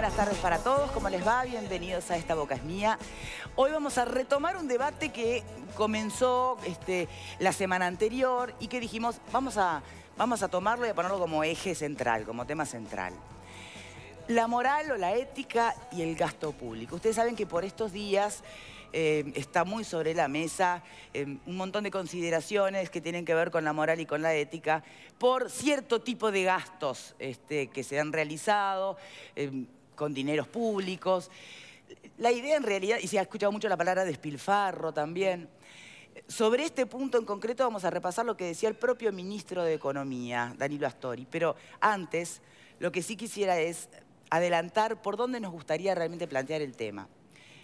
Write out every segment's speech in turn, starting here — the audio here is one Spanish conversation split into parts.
buenas tardes para todos. ¿Cómo les va? Bienvenidos a Esta Boca es Mía. Hoy vamos a retomar un debate que comenzó este, la semana anterior y que dijimos, vamos a, vamos a tomarlo y a ponerlo como eje central, como tema central. La moral o la ética y el gasto público. Ustedes saben que por estos días... Eh, está muy sobre la mesa, eh, un montón de consideraciones que tienen que ver con la moral y con la ética por cierto tipo de gastos este, que se han realizado. Eh, con dineros públicos. La idea en realidad, y se ha escuchado mucho la palabra despilfarro también, sobre este punto en concreto vamos a repasar lo que decía el propio ministro de Economía, Danilo Astori, pero antes lo que sí quisiera es adelantar por dónde nos gustaría realmente plantear el tema.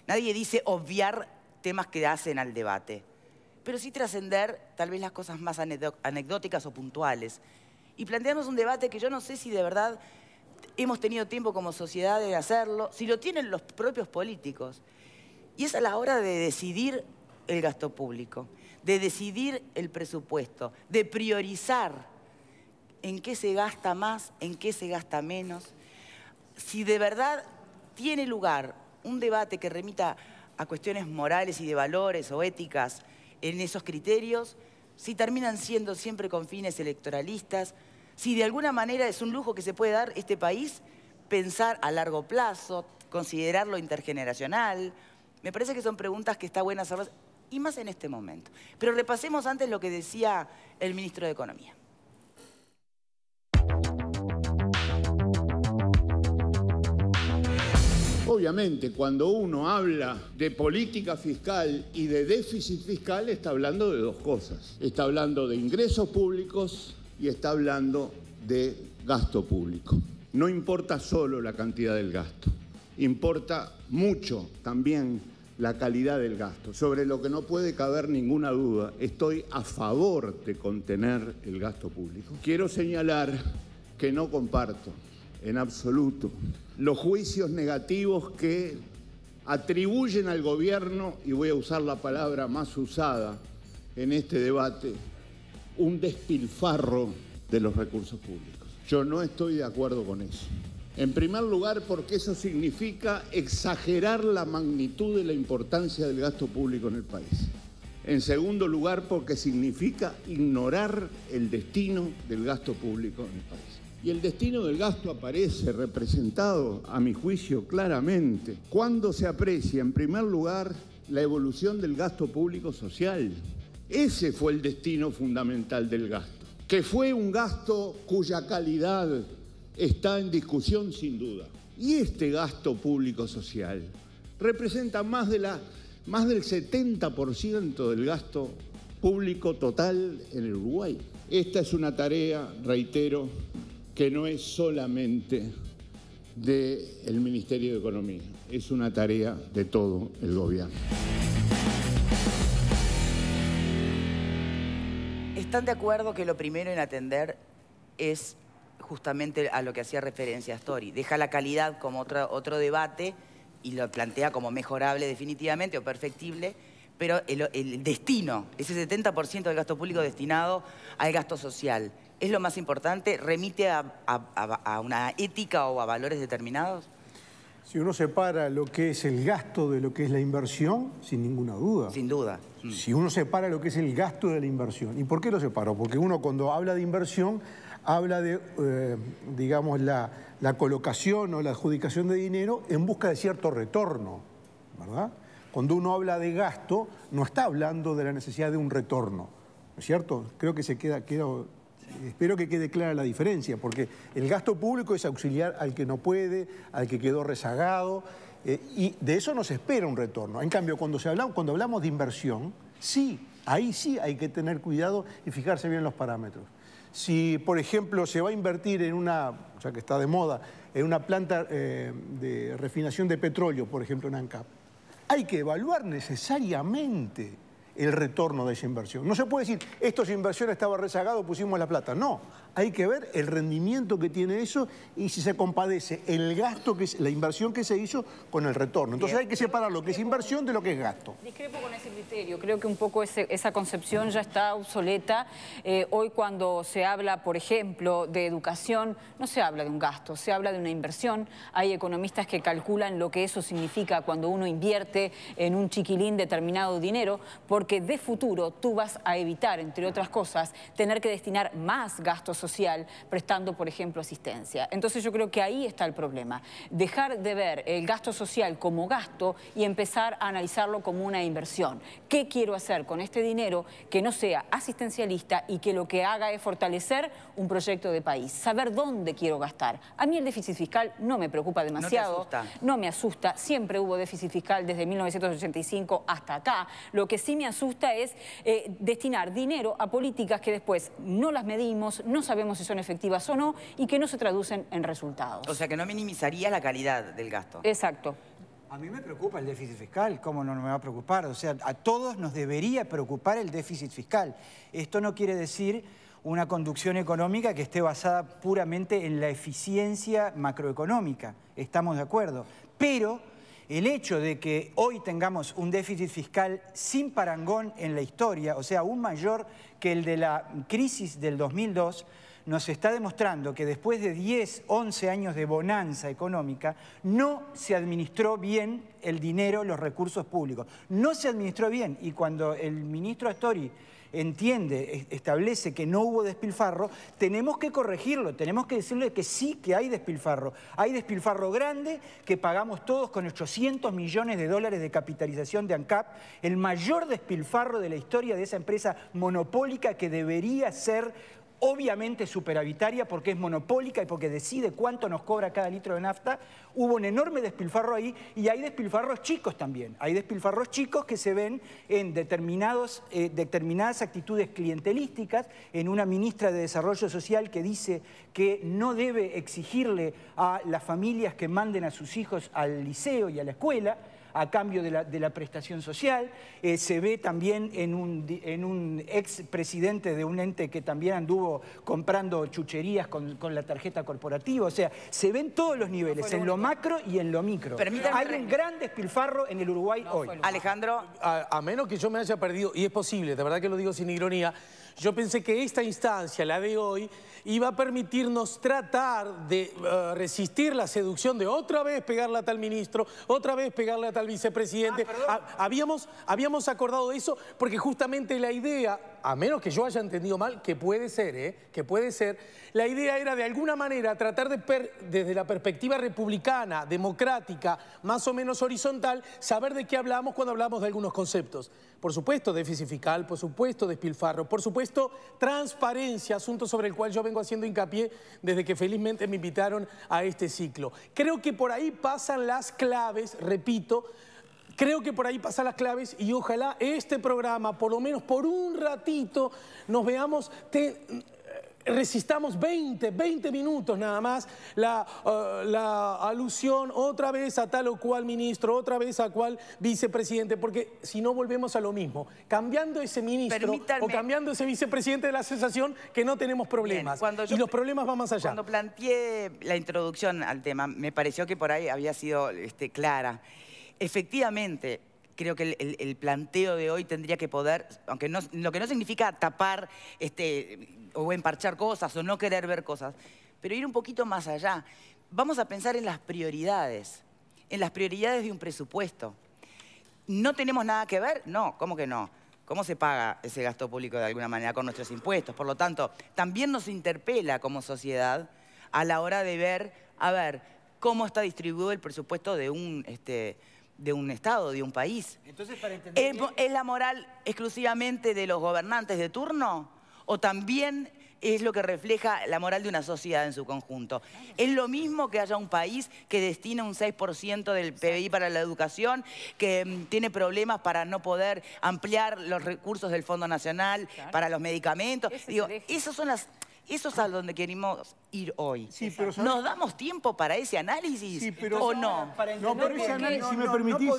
Nadie dice obviar temas que hacen al debate, pero sí trascender tal vez las cosas más anecdóticas o puntuales y planteamos un debate que yo no sé si de verdad hemos tenido tiempo como sociedad de hacerlo, si lo tienen los propios políticos. Y es a la hora de decidir el gasto público, de decidir el presupuesto, de priorizar en qué se gasta más, en qué se gasta menos. Si de verdad tiene lugar un debate que remita a cuestiones morales y de valores o éticas en esos criterios, si terminan siendo siempre con fines electoralistas, si de alguna manera es un lujo que se puede dar este país, pensar a largo plazo, considerarlo intergeneracional, me parece que son preguntas que está buena hacerlas, y más en este momento. Pero repasemos antes lo que decía el ministro de Economía. Obviamente, cuando uno habla de política fiscal y de déficit fiscal, está hablando de dos cosas. Está hablando de ingresos públicos y está hablando de gasto público. No importa solo la cantidad del gasto, importa mucho también la calidad del gasto. Sobre lo que no puede caber ninguna duda, estoy a favor de contener el gasto público. Quiero señalar que no comparto en absoluto los juicios negativos que atribuyen al gobierno, y voy a usar la palabra más usada en este debate, un despilfarro de los recursos públicos. Yo no estoy de acuerdo con eso. En primer lugar, porque eso significa exagerar la magnitud de la importancia del gasto público en el país. En segundo lugar, porque significa ignorar el destino del gasto público en el país. Y el destino del gasto aparece representado, a mi juicio, claramente cuando se aprecia, en primer lugar, la evolución del gasto público social, ese fue el destino fundamental del gasto, que fue un gasto cuya calidad está en discusión sin duda. Y este gasto público social representa más, de la, más del 70% del gasto público total en Uruguay. Esta es una tarea, reitero, que no es solamente del Ministerio de Economía, es una tarea de todo el gobierno. ¿Están de acuerdo que lo primero en atender es justamente a lo que hacía referencia Story? Deja la calidad como otro, debate y lo plantea como mejorable definitivamente o perfectible, pero el, destino, ese 70% del gasto público destinado al gasto social, ¿es lo más importante? ¿Remite a una ética o a valores determinados? Si uno separa lo que es el gasto de lo que es la inversión, sin ninguna duda. Sin duda. Mm. Si uno separa lo que es el gasto de la inversión. ¿Y por qué lo separo? Porque uno cuando habla de inversión, habla de, eh, digamos, la, colocación o la adjudicación de dinero en busca de cierto retorno, ¿verdad? Cuando uno habla de gasto, no está hablando de la necesidad de un retorno, ¿no es cierto? Creo que se queda, queda Espero que quede clara la diferencia, porque el gasto público es auxiliar al que no puede, al que quedó rezagado, eh, y de eso nos espera un retorno. En cambio, cuando, se hablamos, cuando hablamos de inversión, sí, ahí sí hay que tener cuidado y fijarse bien los parámetros. Si, por ejemplo, se va a invertir en una, o sea que está de moda, en una planta eh, de refinación de petróleo, por ejemplo, en ANCAP, hay que evaluar necesariamente el retorno de esa inversión. No se puede decir, esto es inversión, estaba rezagado, pusimos la plata. No, hay que ver el rendimiento que tiene eso y si se compadece el gasto, que es, la inversión que se hizo con el retorno. Entonces hay que separar lo que es inversión de lo que es gasto. Discrepo con ese criterio. Creo que un poco esa concepción ya está obsoleta. Eh, hoy cuando se habla, por ejemplo, de educación, no se habla de un gasto, se habla de una inversión. Hay economistas que calculan lo que eso significa cuando uno invierte en un chiquilín determinado dinero, porque de futuro tú vas a evitar, entre otras cosas, tener que destinar más gastos prestando, por ejemplo, asistencia. Entonces yo creo que ahí está el problema. Dejar de ver el gasto social como gasto y empezar a analizarlo como una inversión. ¿Qué quiero hacer con este dinero que no sea asistencialista y que lo que haga es fortalecer un proyecto de país? Saber dónde quiero gastar. A mí el déficit fiscal no me preocupa demasiado. No, me asusta. Siempre hubo déficit fiscal desde 1985 hasta acá. Lo que sí me asusta es eh, destinar dinero a políticas que después no las medimos, no sabemos vemos si son efectivas o no y que no se traducen en resultados. O sea, que no minimizaría la calidad del gasto. Exacto. A mí me preocupa el déficit fiscal, ¿cómo no me va a preocupar? O sea, a todos nos debería preocupar el déficit fiscal. Esto no quiere decir una conducción económica que esté basada puramente en la eficiencia macroeconómica, estamos de acuerdo. Pero el hecho de que hoy tengamos un déficit fiscal sin parangón en la historia, o sea, aún mayor que el de la crisis del 2002, nos está demostrando que después de 10, 11 años de bonanza económica, no se administró bien el dinero, los recursos públicos. No se administró bien y cuando el ministro Astori entiende, establece que no hubo despilfarro, tenemos que corregirlo, tenemos que decirle que sí que hay despilfarro. Hay despilfarro grande que pagamos todos con 800 millones de dólares de capitalización de ANCAP, el mayor despilfarro de la historia de esa empresa monopólica que debería ser obviamente superavitaria porque es monopólica y porque decide cuánto nos cobra cada litro de nafta, hubo un enorme despilfarro ahí y hay despilfarros chicos también. Hay despilfarros chicos que se ven en eh, determinadas actitudes clientelísticas, en una ministra de Desarrollo Social que dice que no debe exigirle a las familias que manden a sus hijos al liceo y a la escuela, a cambio de la, prestación social. Eh, se ve también en un, en un ex presidente de un ente que también anduvo comprando chucherías con, la tarjeta corporativa. O sea, se ven todos los niveles, en lo macro y en lo micro. Hay un gran despilfarro en el Uruguay hoy. Alejandro. a menos que yo me haya perdido, y es posible, de verdad que lo digo sin ironía, yo pensé que esta instancia, la de hoy, ...iba a permitirnos tratar de eh, resistir la seducción de otra vez pegarle a tal ministro, otra vez pegarle a tal vicepresidente. Ah, ah, habíamos, habíamos acordado eso porque justamente la idea, a menos que yo haya entendido mal, que puede ser, ¿eh? que puede ser, la idea era de alguna manera tratar de, desde la perspectiva republicana, democrática, más o menos horizontal, saber de qué hablamos cuando hablamos de algunos conceptos. Por supuesto, déficit fiscal, por supuesto, despilfarro, por supuesto, transparencia, asunto sobre el cual yo vengo haciendo hincapié desde que felizmente me invitaron a este ciclo. Creo que por ahí pasan las claves, repito, Creo que por ahí pasan las claves y ojalá este programa, por lo menos por un ratito, nos veamos, te, resistamos 20, 20 minutos nada más eh, la, alusión otra vez a tal o cual ministro, otra vez a cual vicepresidente, porque si no volvemos a lo mismo, cambiando ese ministro o cambiando ese vicepresidente de la sensación que no tenemos problemas. y los problemas van más allá. Cuando planteé la introducción al tema, me pareció que por ahí había sido este, clara. Efectivamente, creo que el, planteo de hoy tendría que poder, aunque no, lo que no significa tapar este, o emparchar cosas o no querer ver cosas, pero ir un poquito más allá. Vamos a pensar en las prioridades, en las prioridades de un presupuesto. ¿No tenemos nada que ver? No, ¿cómo que no? ¿Cómo se paga ese gasto público de alguna manera con nuestros impuestos? Por lo tanto, también nos interpela como sociedad a la hora de ver, a ver, cómo está distribuido el presupuesto de un, este, de un Estado, de un país. Entonces, para entender... Eh, ¿Es la moral exclusivamente de los gobernantes de turno? o también es lo que refleja la moral de una sociedad en su conjunto. Es lo mismo que haya un país que destina un 6% del PBI para la educación, que mm, tiene problemas para no poder ampliar los recursos del Fondo Nacional para los medicamentos. Digo, esas son las eso es a donde queremos ir hoy. ¿Nos damos tiempo para ese análisis o no? no, si me permitís.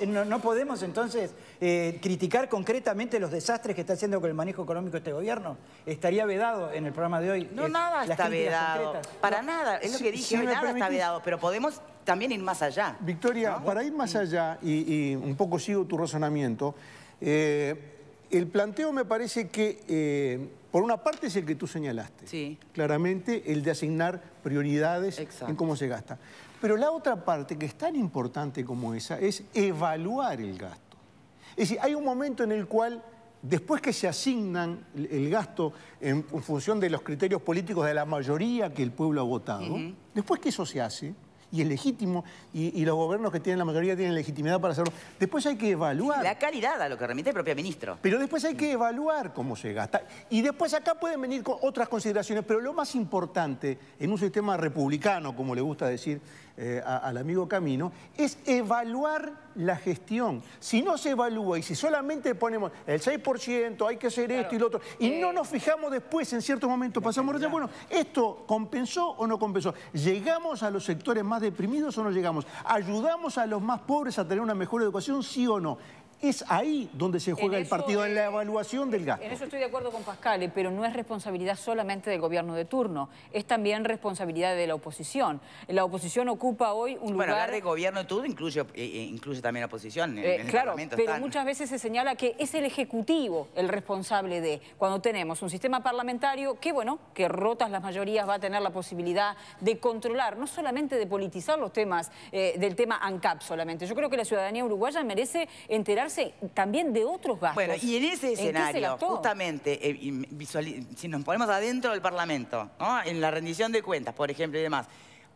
Eh, no podemos, entonces eh, criticar concretamente los desastres que está haciendo con el manejo económico este gobierno. Estaría vedado en el programa de hoy. No, nada está vedado. Para nada, es lo que dije, nada está vedado, pero podemos también ir más allá. Victoria, para ir más allá, y, un poco sigo tu razonamiento, eh, el planteo me parece que... Por una parte es el que tú señalaste, claramente el de asignar prioridades en cómo se gasta. Pero la otra parte, que es tan importante como esa, es evaluar el gasto. Es decir, hay un momento en el cual, después que se asignan el gasto en, función de los criterios políticos de la mayoría que el pueblo ha votado, después que eso se hace, y es legítimo y, los gobiernos que tienen la mayoría tienen legitimidad para hacerlo. Después hay que evaluar. la calidad a lo que remite el propio ministro. Pero después hay que evaluar cómo se gasta. Y después acá pueden venir otras consideraciones, pero lo más importante en un sistema republicano, como le gusta decir, eh, al amigo Camino, es evaluar la gestión. Si no se evalúa y si solamente ponemos el 6%, hay que hacer esto y lo otro, y no eh. nos fijamos después en ciertos momentos, pasamos, ya. bueno, ¿esto compensó o no compensó? ¿Llegamos a los sectores más deprimidos o no llegamos? ¿Ayudamos a los más pobres a tener una mejor educación, sí o no? Es ahí donde se juega el partido, en la eh, evaluación del gasto. En eso estoy de acuerdo con Pascale, pero no es responsabilidad solamente del gobierno de turno, es también responsabilidad de la oposición. La oposición ocupa hoy un lugar... Bueno, hablar de gobierno de turno incluye, eh, eh, también la oposición. En, este claro, pero muchas veces se señala que es el Ejecutivo el responsable de... Cuando tenemos un sistema parlamentario que, bueno, que rotas las mayorías va a tener la posibilidad de controlar, no solamente de politizar los temas del tema ANCAP solamente. Yo creo que la ciudadanía uruguaya merece enterarse entonces, también de otros gastos. Bueno, y en ese escenario, justamente, eh, si nos ponemos adentro del Parlamento, en la rendición de cuentas, por ejemplo, y demás,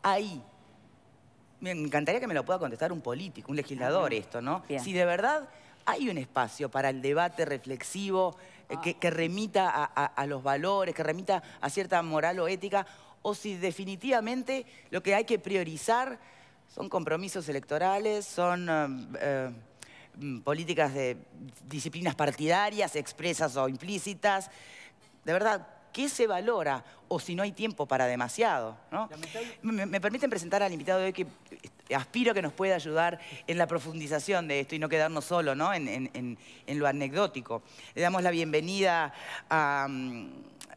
ahí me encantaría que me lo pueda contestar un político, un legislador esto, ¿no? Si de verdad hay un espacio para el debate reflexivo, eh, ah. que, remita a, los valores, que remita a cierta moral o ética, o si definitivamente lo que hay que priorizar son compromisos electorales, son... Eh, Mm, políticas de disciplinas partidarias, expresas o implícitas. De verdad, ¿qué se valora? O si no hay tiempo para demasiado. Me, permiten presentar al invitado de hoy que este, aspiro que nos pueda ayudar en la profundización de esto y no quedarnos solo En, lo anecdótico. Le damos la bienvenida a mm,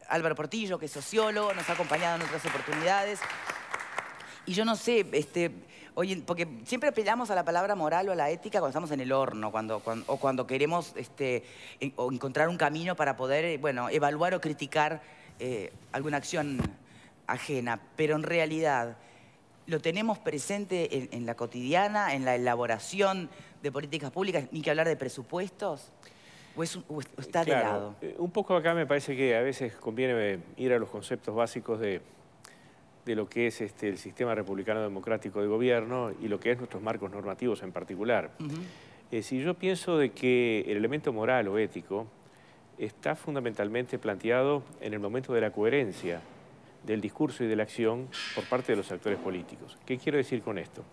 Álvaro Portillo, que es sociólogo, nos ha acompañado en otras oportunidades. Y yo no sé, este, Oye, porque siempre apelamos a la palabra moral o a la ética cuando estamos en el horno, cuando, o cuando queremos este, encontrar un camino para poder, eh, bueno, evaluar o criticar eh, alguna acción ajena. Pero en realidad, lo tenemos presente en, la cotidiana, en la elaboración de políticas públicas, ni que hablar de presupuestos? ¿O, está de lado? Eh, un poco acá me parece que a veces conviene ir a los conceptos básicos de de lo que es este, el sistema republicano democrático de gobierno y lo que es nuestros marcos normativos en particular. Eh, si yo pienso de que el elemento moral o ético está fundamentalmente planteado en el momento de la coherencia del discurso y de la acción por parte de los actores políticos. ¿Qué quiero decir con esto?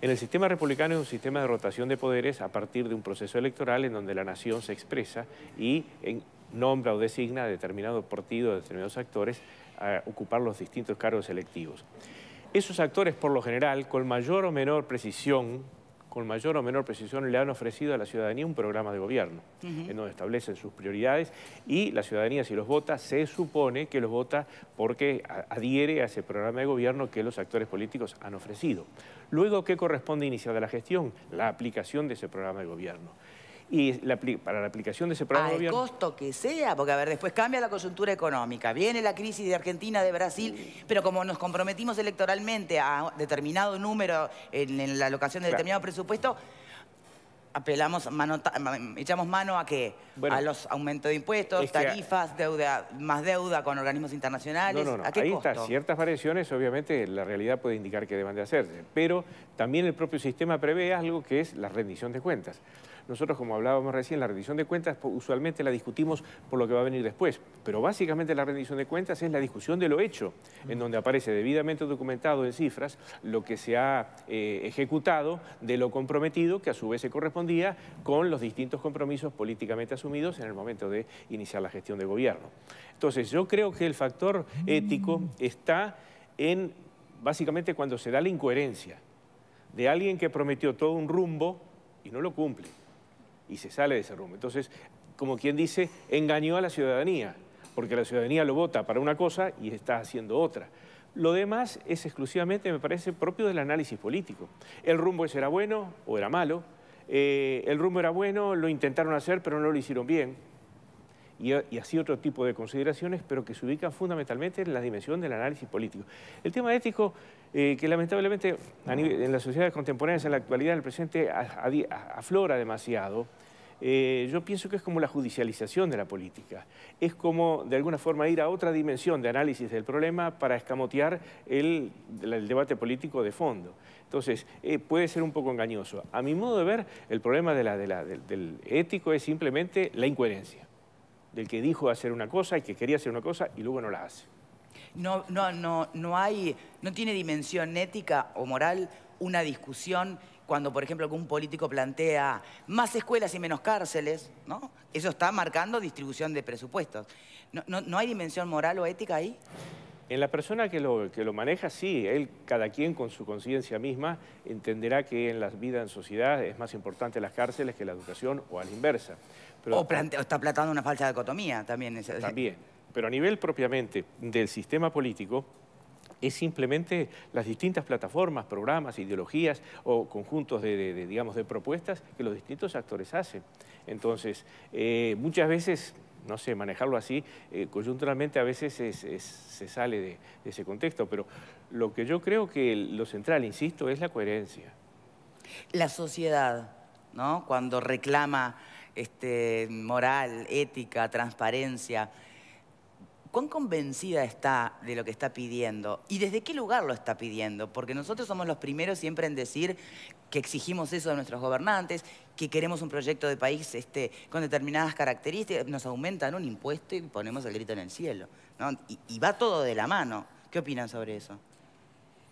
En el sistema republicano es un sistema de rotación de poderes a partir de un proceso electoral en donde la nación se expresa y nombra o designa a determinado partido, a determinados actores a ocupar los distintos cargos electivos. Esos actores, por lo general, con mayor o menor precisión, con mayor o menor precisión, le han ofrecido a la ciudadanía un programa de gobierno, en donde establecen sus prioridades y la ciudadanía, si los vota, se supone que los vota porque adhiere a ese programa de gobierno que los actores políticos han ofrecido. Luego, ¿qué corresponde iniciar de la gestión? La aplicación de ese programa de gobierno y para la aplicación de ese programa gobierno... costo que sea, porque a ver, después cambia la coyuntura económica, viene la crisis de Argentina, de Brasil, pero como nos comprometimos electoralmente a determinado número en, la alocación de determinado presupuesto, apelamos, echamos mano a qué? a los aumentos de impuestos, tarifas, deuda, más deuda con organismos internacionales. No, no, no. Ahí está, ciertas variaciones, obviamente la realidad puede indicar que deban de hacerse, pero también el propio sistema prevé algo que es la rendición de cuentas. Nosotros, como hablábamos recién, la rendición de cuentas usualmente la discutimos por lo que va a venir después, pero básicamente la rendición de cuentas es la discusión de lo hecho, en donde aparece debidamente documentado en cifras lo que se ha eh, ejecutado de lo comprometido, que a su vez se correspondía con los distintos compromisos políticamente asumidos en el momento de iniciar la gestión de gobierno. Entonces, yo creo que el factor ético mm. está en, básicamente, cuando se da la incoherencia de alguien que prometió todo un rumbo y no lo cumple y se sale de ese rumbo. Entonces, como quien dice, engañó a la ciudadanía, porque la ciudadanía lo vota para una cosa y está haciendo otra. Lo demás es exclusivamente, me parece, propio del análisis político. El rumbo era bueno o era malo. Eh, el rumbo era bueno, lo intentaron hacer, pero no lo hicieron bien. Y, y, así otro tipo de consideraciones, pero que se ubican fundamentalmente en la dimensión del análisis político. El tema ético eh, que lamentablemente en las sociedades contemporáneas, en la actualidad, el presente aflora demasiado. Eh, yo pienso que es como la judicialización de la política. Es como, de alguna forma, ir a otra dimensión de análisis del problema para escamotear el, debate político de fondo. Entonces, eh, puede ser un poco engañoso. A mi modo de ver, el problema del ético es simplemente la incoherencia del que dijo hacer una cosa y que quería hacer una cosa y luego no la hace. No, no, no, no, hay, no tiene dimensión ética o moral una discusión cuando, por ejemplo, un político plantea más escuelas y menos cárceles, ¿no? Eso está marcando distribución de presupuestos. ¿No, hay dimensión moral o ética ahí? En la persona que lo, que lo maneja, sí, él, cada quien con su conciencia misma, entenderá que en la vida en sociedad es más importante las cárceles que la educación o a la inversa. o, está planteando una falsa dicotomía también. También pero a nivel propiamente del sistema político, es simplemente las distintas plataformas, programas, ideologías o conjuntos de, propuestas que los distintos actores hacen. Entonces, eh, muchas veces, no sé, manejarlo así, eh, coyunturalmente a veces se sale de, ese contexto, pero lo que yo creo que lo central, insisto, es la coherencia. La sociedad, ¿no? Cuando reclama este, moral, ética, transparencia, ¿Cuán convencida está de lo que está pidiendo? ¿Y desde qué lugar lo está pidiendo? Porque nosotros somos los primeros siempre en decir que exigimos eso de nuestros gobernantes, que queremos un proyecto de país este, con determinadas características, nos aumentan un impuesto y ponemos el grito en el cielo. Y, y, va todo de la mano. ¿Qué opinan sobre eso?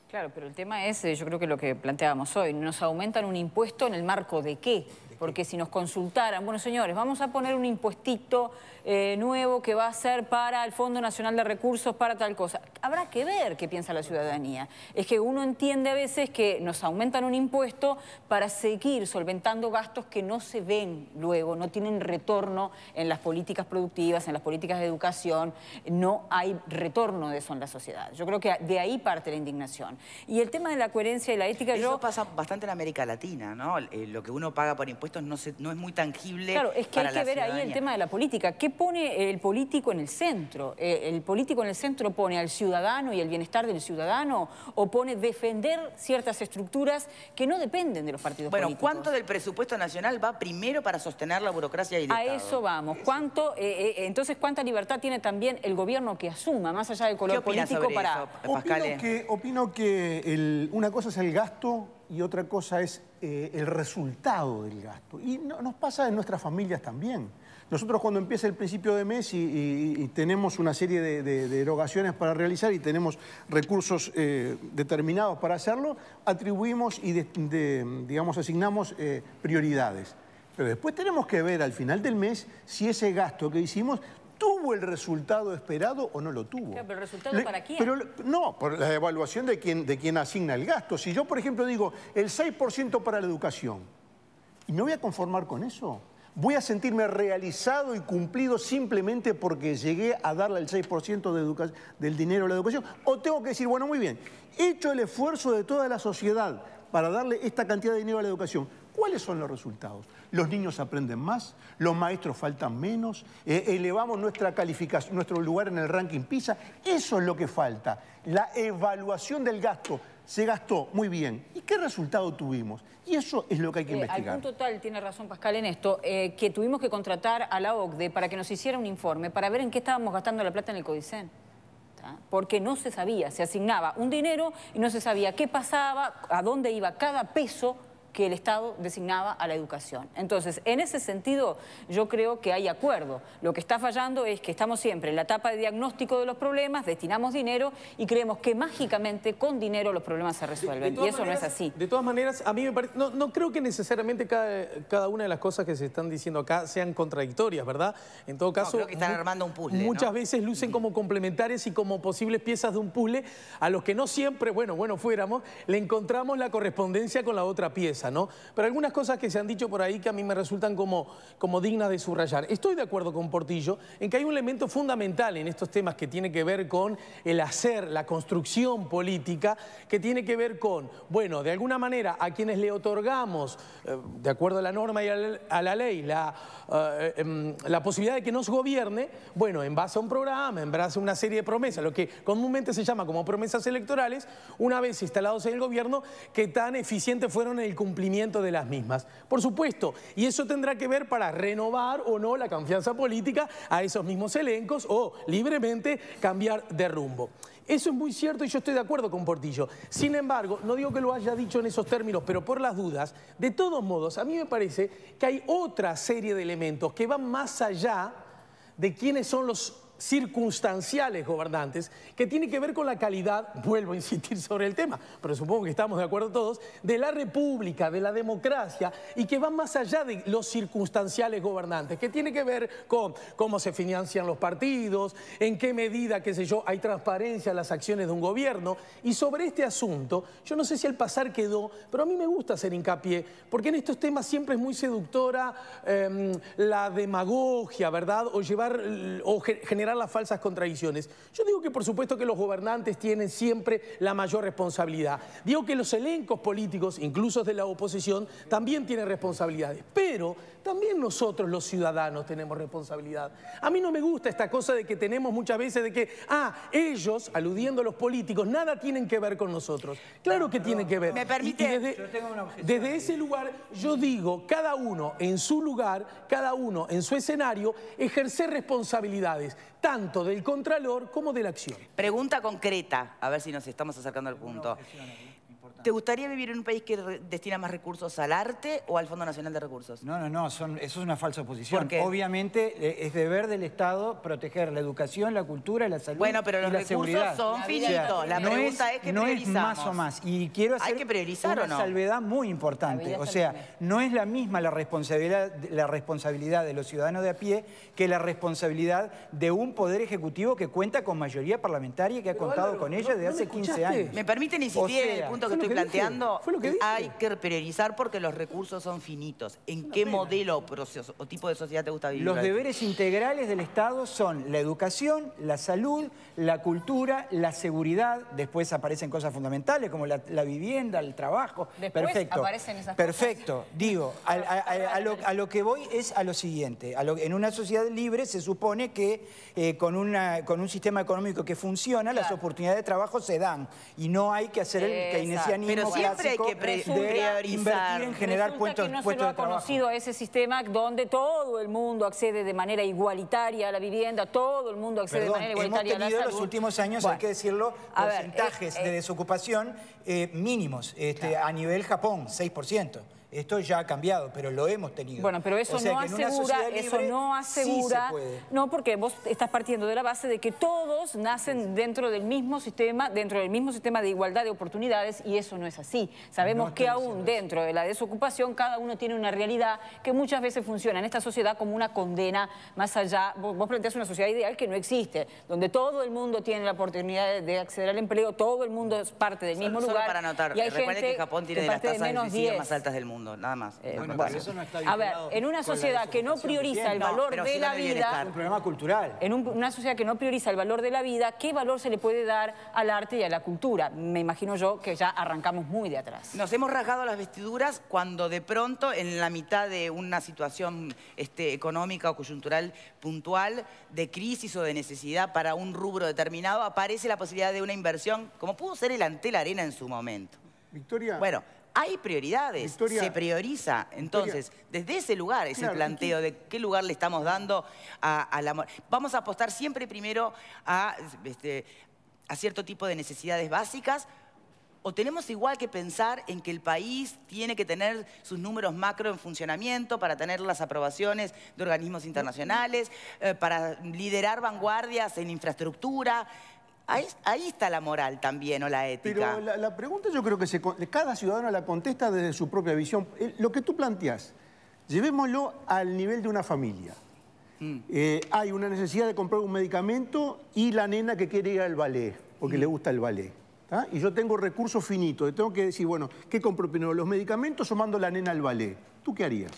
Claro, pero el tema es, eh, yo creo que lo que planteábamos hoy, ¿nos aumentan un impuesto en el marco de qué? Porque si nos consultaran, bueno señores, vamos a poner un impuestito eh, nuevo que va a ser para el Fondo Nacional de Recursos, para tal cosa. Habrá que ver qué piensa la ciudadanía. Es que uno entiende a veces que nos aumentan un impuesto para seguir solventando gastos que no se ven luego, no tienen retorno en las políticas productivas, en las políticas de educación, no hay retorno de eso en la sociedad. Yo creo que de ahí parte la indignación. Y el tema de la coherencia y la ética... Eso pasa bastante en América Latina, ¿no? Eh, lo que uno paga por impuestos esto no, es muy tangible Claro, es que hay que ver ahí el tema de la política. ¿Qué pone el político en el centro? Eh, ¿El político en el centro pone al ciudadano y el bienestar del ciudadano? ¿O pone defender ciertas estructuras que no dependen de los partidos políticos? Bueno, ¿cuánto del presupuesto nacional va primero para sostener la burocracia y el A eso vamos. ¿Cuánto, eh, eh, entonces, ¿cuánta libertad tiene también el gobierno que asuma, más allá del color político, para...? opino, que, opino que, una cosa es el gasto y otra cosa es eh, el resultado del gasto. Y nos pasa en nuestras familias también. Nosotros cuando empieza el principio de mes y, tenemos una serie de, erogaciones para realizar y tenemos recursos eh, determinados para hacerlo, atribuimos y digamos asignamos eh, prioridades. Pero después tenemos que ver al final del mes si ese gasto que hicimos ¿Tuvo el resultado esperado o no lo tuvo? pero el resultado para quién? no, por la evaluación de quien, de asigna el gasto. Si yo, por ejemplo, digo el 6% para la educación, ¿y me voy a conformar con eso? ¿Voy a sentirme realizado y cumplido simplemente porque llegué a darle el 6% de del dinero a la educación? ¿O tengo que decir, bueno, muy bien, hecho el esfuerzo de toda la sociedad para darle esta cantidad de dinero a la educación, ¿Cuáles son los resultados? Los niños aprenden más, los maestros faltan menos, eh, elevamos nuestra calificación, nuestro lugar en el ranking PISA. Eso es lo que falta, la evaluación del gasto. Se gastó, muy bien. ¿Y qué resultado tuvimos? Y eso es lo que hay que eh, investigar. Al punto tal, tiene razón Pascal en esto, eh, que tuvimos que contratar a la OCDE para que nos hiciera un informe, para ver en qué estábamos gastando la plata en el Codicen porque no se sabía, se asignaba un dinero y no se sabía qué pasaba, a dónde iba cada peso que el Estado designaba a la educación. Entonces, en ese sentido, yo creo que hay acuerdo. Lo que está fallando es que estamos siempre en la etapa de diagnóstico de los problemas, destinamos dinero y creemos que mágicamente con dinero los problemas se resuelven. y eso no es así. De todas maneras, a mí me parece... No, creo que necesariamente cada, una de las cosas que se están diciendo acá sean contradictorias, ¿verdad? En todo caso... están armando un puzzle, Muchas veces lucen como complementarias y como posibles piezas de un puzzle a los que no siempre, bueno, bueno, fuéramos, le encontramos la correspondencia con la otra pieza. Pero algunas cosas que se han dicho por ahí que a mí me resultan como, dignas de subrayar. Estoy de acuerdo con Portillo en que hay un elemento fundamental en estos temas que tiene que ver con el hacer, la construcción política, que tiene que ver con, bueno, de alguna manera a quienes le otorgamos, eh, de acuerdo a la norma y a la, ley, la, eh, em, la posibilidad de que nos gobierne, bueno, en base a un programa, en base a una serie de promesas, lo que comúnmente se llama como promesas electorales, una vez instalados en el gobierno, que tan eficientes fueron en el cumplimiento cumplimiento de las mismas. Por supuesto, y eso tendrá que ver para renovar o no la confianza política a esos mismos elencos o libremente cambiar de rumbo. Eso es muy cierto y yo estoy de acuerdo con Portillo. Sin embargo, no digo que lo haya dicho en esos términos, pero por las dudas, de todos modos, a mí me parece que hay otra serie de elementos que van más allá de quiénes son los circunstanciales, gobernantes, que tiene que ver con la calidad, vuelvo a insistir sobre el tema, pero supongo que estamos de acuerdo todos, de la república, de la democracia, y que van más allá de los circunstanciales gobernantes, que tiene que ver con cómo se financian los partidos, en qué medida, qué sé yo, hay transparencia en las acciones de un gobierno, y sobre este asunto, yo no sé si el pasar quedó, pero a mí me gusta hacer hincapié, porque en estos temas siempre es muy seductora em, la demagogia, ¿verdad? O llevar, o generar las falsas contradicciones. Yo digo que por supuesto que los gobernantes tienen siempre la mayor responsabilidad. Digo que los elencos políticos, incluso de la oposición, también tienen responsabilidades. Pero también nosotros los ciudadanos tenemos responsabilidad. A mí no me gusta esta cosa de que tenemos muchas veces de que, ah, ellos, aludiendo a los políticos, nada tienen que ver con nosotros. Claro que tienen que ver. Me permite, desde, Desde ese lugar, yo digo, cada uno en su lugar, cada uno en su escenario, ejercer responsabilidades, tanto del contralor como de la acción. Pregunta concreta, a ver si nos estamos acercando al punto. ¿Te gustaría vivir en un país que destina más recursos al arte o al Fondo Nacional de Recursos? No, no, no, eso es una falsa oposición. Porque Obviamente eh, es deber del Estado proteger la educación, la cultura, la salud Bueno, pero los recursos son finitos. la pregunta es, que no es más o más. Y quiero hacer ¿Hay que priorizar, una salvedad muy importante. O sea, no es la misma la responsabilidad, la responsabilidad de los ciudadanos de a pie que la responsabilidad de un poder ejecutivo que cuenta con mayoría parlamentaria y que ha contado con ella desde hace 15 años. ¿Me permiten insistir en el punto que estoy planteando, hay que priorizar porque los recursos son finitos. ¿En qué modelo o, tipo de sociedad te gusta vivir? Los deberes integrales del Estado son la educación, la salud, la cultura, la seguridad. Después aparecen cosas fundamentales como la, vivienda, el trabajo. Después aparecen esas Perfecto. Digo, a, lo, que voy es a lo siguiente. en una sociedad libre se supone que eh, con, un sistema económico que funciona, las oportunidades de trabajo se dan y no hay que hacer el eh, keynesianismo pero siempre hay que pre Invertir en generar puestos, que no se lo ha de a ese sistema donde todo el mundo accede de manera igualitaria a la vivienda, todo el mundo accede de manera igualitaria a la salud. Hemos tenido en los últimos años, hay que decirlo, porcentajes eh, de eh. desocupación eh, mínimos este, a nivel Japón, 6%. Esto ya ha cambiado, pero lo hemos tenido. Bueno, pero eso no asegura, eso no asegura, no porque vos estás partiendo de la base de que todos nacen dentro del mismo sistema, dentro del mismo sistema de igualdad de oportunidades y eso no es así. Sabemos que aún dentro de la desocupación cada uno tiene una realidad que muchas veces funciona en esta sociedad como una condena más allá. Vos, planteás planteas una sociedad ideal que no existe, donde todo el mundo tiene la oportunidad de acceder al empleo, todo el mundo es parte del mismo lugar. Solo para anotar, y que Japón tiene de las tasas de, de más altas del mundo nada más. Eh, bueno, Eso no está a ver, en una sociedad que no prioriza el valor de la vida... un problema cultural. En una sociedad que no prioriza el valor de la vida, ¿qué valor se le puede dar al arte y a la cultura? Me imagino yo que ya arrancamos muy de atrás. Nos hemos rasgado las vestiduras cuando de pronto, en la mitad de una situación este, económica o coyuntural puntual, de crisis o de necesidad para un rubro determinado, aparece la posibilidad de una inversión, como pudo ser el Antel Arena en su momento. Victoria. Bueno, hay prioridades, se prioriza. Entonces, desde ese lugar ese planteo de qué lugar le estamos dando al amor. Vamos a apostar siempre primero este, a, cierto tipo de necesidades básicas, ¿O tenemos igual que pensar en que el país tiene que tener sus números macro en funcionamiento para tener las aprobaciones de organismos mm, mm. internacionales, eh, para liderar vanguardias en infraestructura? Ahí, está la moral también o la ética. Pero la, pregunta yo creo que cada ciudadano la contesta desde su propia visión. Eh, lo que tú planteas, llevémoslo al nivel de una familia. Mm. Eh, hay una necesidad de comprar un medicamento y la nena que quiere ir al ballet, porque que mm. le gusta el ballet. Y yo tengo recursos finitos, tengo que decir, bueno, ¿qué compro primero? ¿Los medicamentos o mando la nena al ballet? ¿Tú qué harías?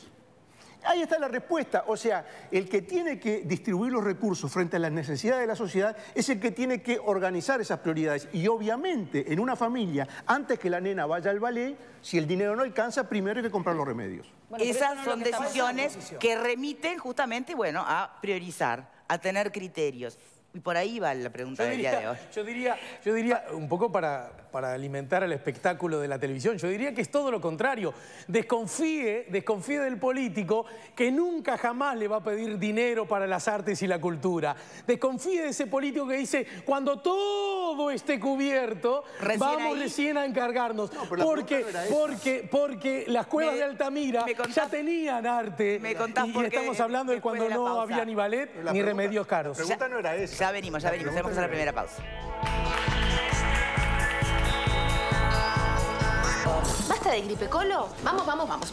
Ahí está la respuesta. O sea, el que tiene que distribuir los recursos frente a las necesidades de la sociedad es el que tiene que organizar esas prioridades. Y obviamente, en una familia, antes que la nena vaya al ballet, si el dinero no alcanza, primero hay que comprar los remedios. Esas son decisiones que remiten justamente, bueno, a priorizar, a tener criterios. Y por ahí va la pregunta del día de hoy. Yo diría, yo diría un poco para para alimentar el espectáculo de la televisión. Yo diría que es todo lo contrario. Desconfíe, desconfíe del político que nunca jamás le va a pedir dinero para las artes y la cultura. Desconfíe de ese político que dice, cuando todo esté cubierto, vamos recién a encargarnos. porque, porque, porque las cuevas de Altamira ya tenían arte. Me y, estamos hablando de cuando no había ni ballet ni remedios caros. La pregunta no era esa. Ya venimos, ya venimos. Hacemos la primera pausa. de colo Vamos, vamos, vamos.